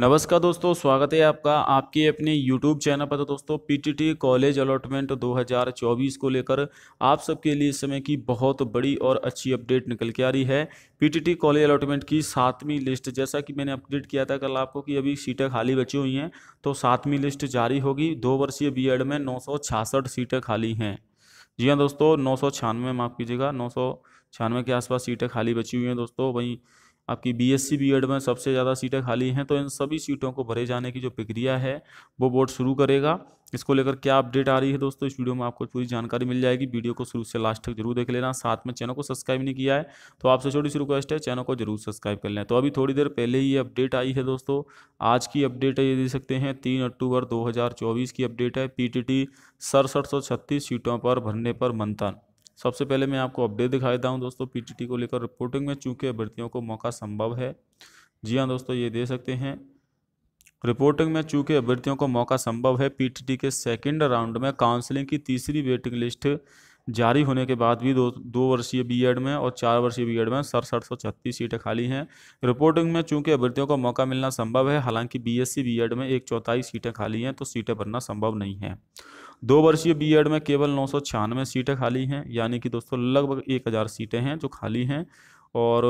नमस्कार दोस्तों स्वागत है आपका आपके अपने YouTube चैनल पर तो दोस्तों पीटीटी कॉलेज अलॉटमेंट 2024 को लेकर आप सबके लिए इस समय की बहुत बड़ी और अच्छी अपडेट निकल के आ रही है पीटीटी कॉलेज अलॉटमेंट की सातवीं लिस्ट जैसा कि मैंने अपडेट किया था कल आपको कि अभी सीटें खाली बची हुई हैं तो सातवीं लिस्ट जारी होगी दो वर्षीय बी में नौ सीटें खाली हैं जी हाँ दोस्तों नौ माफ़ कीजिएगा नौ के आसपास सीटें खाली बची हुई हैं दोस्तों वहीं आपकी बीएससी बीएड में सबसे ज़्यादा सीटें खाली हैं तो इन सभी सीटों को भरे जाने की जो प्रक्रिया है वो बोर्ड शुरू करेगा इसको लेकर क्या अपडेट आ रही है दोस्तों इस वीडियो में आपको पूरी जानकारी मिल जाएगी वीडियो को शुरू से लास्ट तक जरूर देख लेना साथ में चैनल को सब्सक्राइब नहीं किया है तो आपसे छोटी सी रिक्वेस्ट है चैनल को जरूर सब्सक्राइब कर लें तो अभी थोड़ी देर पहले ही अपडेट आई है दोस्तों आज की अपडेट है ये दे सकते हैं तीन अक्टूबर दो की अपडेट है पी टी सीटों पर भरने पर मंथन सबसे पहले मैं आपको अपडेट दिखा देता हूँ दोस्तों पीटीटी को लेकर रिपोर्टिंग में चूंकि अभ्यर्थियों को मौका संभव है जी हाँ दोस्तों ये दे सकते हैं रिपोर्टिंग में चूंकि अभ्यर्थियों को मौका संभव है पीटीटी के सेकंड राउंड में काउंसलिंग की तीसरी वेटिंग लिस्ट जारी होने के बाद भी दो दो वर्षीय बीएड में और चार वर्षीय बीएड में सड़सठ सौ छत्तीस सीटें खाली हैं रिपोर्टिंग में चूंकि अभ्यर्थियों को मौका मिलना संभव है हालांकि बीएससी बीएड में एक चौथाई सीटें खाली हैं तो सीटें भरना संभव नहीं है दो वर्षीय बीएड में केवल नौ सौ छियानवे सीटें खाली हैं यानी कि दोस्तों लगभग एक हज़ार सीटें हैं जो खाली हैं और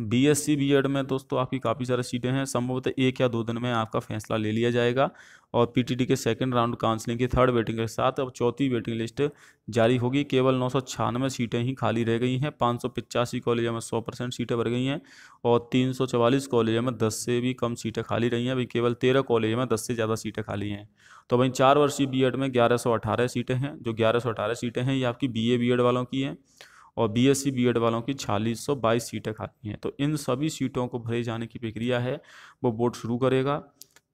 B S C B Ed में दोस्तों आपकी काफ़ी सारी सीटें हैं संभवतः एक या दो दिन में आपका फैसला ले लिया जाएगा और पीटीटी के सेकंड राउंड काउंसलिंग की थर्ड वेटिंग के साथ अब चौथी वेटिंग लिस्ट जारी होगी केवल नौ सौ छियानवे सीटें ही खाली रह गई हैं पाँच सौ पिचासी कॉलेजों में सौ परसेंट सीटें भर गई हैं और तीन सौ चवालीस कॉलेजों में दस से भी कम सीटें खाली रही हैं अभी केवल तेरह कॉलेजों में दस से ज़्यादा सीटें खाली हैं तो वहीं चार वर्षीय बी में ग्यारह सीटें हैं जो ग्यारह सीटें हैं ये आपकी बी ए वालों की हैं और बीएससी बीएड e वालों की छियालीस सौ बाईस सीटें खाती हैं तो इन सभी सीटों को भरे जाने की प्रक्रिया है वो बोर्ड शुरू करेगा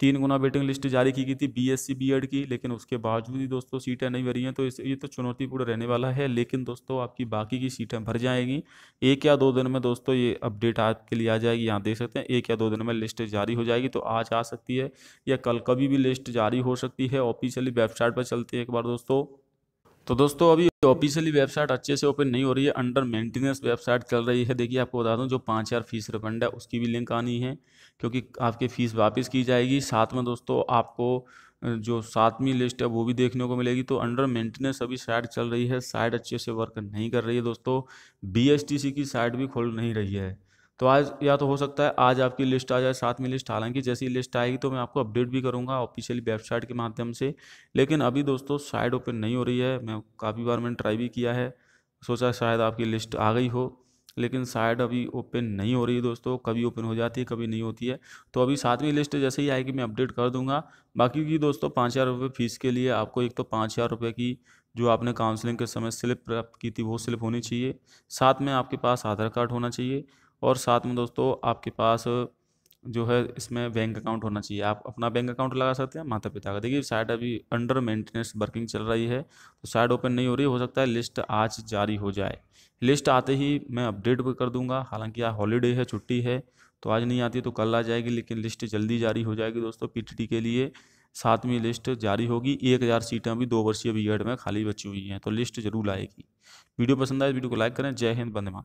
तीन गुना वेटिंग लिस्ट जारी की गई थी बीएससी बीएड e की लेकिन उसके बावजूद ही दोस्तों सीटें नहीं भरी हैं तो इस ये तो चुनौतीपूर्ण रहने वाला है लेकिन दोस्तों आपकी बाकी की सीटें भर जाएंगी एक या दो दिन में दोस्तों ये अपडेट आपके लिए आ जाएगी यहाँ देख सकते हैं एक या दो दिन में लिस्ट जारी हो जाएगी तो आज आ सकती है या कल कभी भी लिस्ट जारी हो सकती है ऑफिशियली वेबसाइट पर चलती है एक बार दोस्तों तो दोस्तों अभी ऑफिशियली वेबसाइट अच्छे से ओपन नहीं हो रही है अंडर मेंटेनेंस वेबसाइट चल रही है देखिए आपको बता दूं जो पाँच हज़ार फीस रिफंड है उसकी भी लिंक आनी है क्योंकि आपकी फ़ीस वापस की जाएगी साथ में दोस्तों आपको जो सातवीं लिस्ट है वो भी देखने को मिलेगी तो अंडर मेंटेनेंस अभी साइट चल रही है साइट अच्छे से वर्क नहीं कर रही है दोस्तों बी की साइट भी खोल नहीं रही है तो आज या तो हो सकता है आज आपकी लिस्ट आ जाए में लिस्ट हालांकि जैसी लिस्ट आएगी तो मैं आपको अपडेट भी करूंगा ऑफिशियली वेबसाइट के माध्यम से लेकिन अभी दोस्तों साइट ओपन नहीं हो रही है मैं काफ़ी बार मैंने ट्राई भी किया है सोचा शायद आपकी लिस्ट आ गई हो लेकिन साइट अभी ओपन नहीं हो रही है दोस्तों कभी ओपन हो जाती है कभी नहीं होती है तो अभी सातवीं लिस्ट जैसे ही आएगी मैं अपडेट कर दूंगा बाकी की दोस्तों पाँच हज़ार रुपये फ़ीस के लिए आपको एक तो पाँच हज़ार रुपये की जो आपने काउंसलिंग के समय स्लिप प्राप्त की थी वो स्लिप होनी चाहिए साथ में आपके पास आधार कार्ड होना चाहिए और साथ में दोस्तों आपके पास जो है इसमें बैंक अकाउंट होना चाहिए आप अपना बैंक अकाउंट लगा सकते हैं माता पिता का देखिए साइट अभी अंडर मेंटेनेंस वर्किंग चल रही है तो साइट ओपन नहीं हो रही हो सकता है लिस्ट आज जारी हो जाए लिस्ट आते ही मैं अपडेट भी कर दूंगा हालांकि आज हॉलीडे है छुट्टी है तो आज नहीं आती तो कल आ जाएगी लेकिन लिस्ट जल्दी जारी हो जाएगी दोस्तों पी के लिए सातवीं लिस्ट जारी होगी एक हज़ार सीटें अभी दो वर्षीय बी में खाली बची हुई हैं तो लिस्ट जरूर आएगी वीडियो पसंद आए तो वीडियो को लाइक करें जय हिंद बंदे